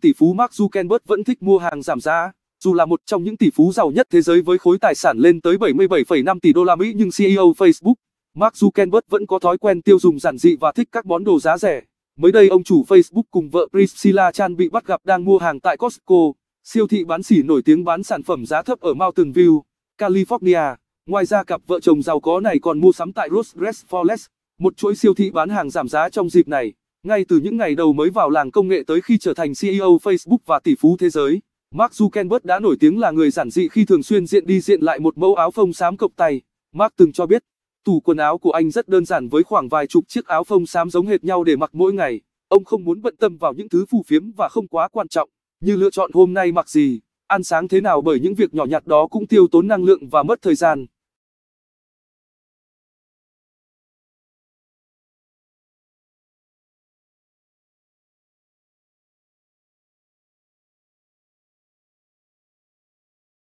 tỷ phú Mark Zuckerberg vẫn thích mua hàng giảm giá. Dù là một trong những tỷ phú giàu nhất thế giới với khối tài sản lên tới 77,5 tỷ đô la Mỹ nhưng CEO Facebook, Mark Zuckerberg vẫn có thói quen tiêu dùng giản dị và thích các món đồ giá rẻ. Mới đây ông chủ Facebook cùng vợ Priscilla Chan bị bắt gặp đang mua hàng tại Costco, siêu thị bán sỉ nổi tiếng bán sản phẩm giá thấp ở Mountain View, California. Ngoài ra cặp vợ chồng giàu có này còn mua sắm tại Ross Dress Forest, một chuỗi siêu thị bán hàng giảm giá trong dịp này. Ngay từ những ngày đầu mới vào làng công nghệ tới khi trở thành CEO Facebook và tỷ phú thế giới, Mark Zuckerberg đã nổi tiếng là người giản dị khi thường xuyên diện đi diện lại một mẫu áo phông xám cộc tay. Mark từng cho biết, tủ quần áo của anh rất đơn giản với khoảng vài chục chiếc áo phông xám giống hệt nhau để mặc mỗi ngày. Ông không muốn bận tâm vào những thứ phù phiếm và không quá quan trọng, như lựa chọn hôm nay mặc gì, ăn sáng thế nào bởi những việc nhỏ nhặt đó cũng tiêu tốn năng lượng và mất thời gian.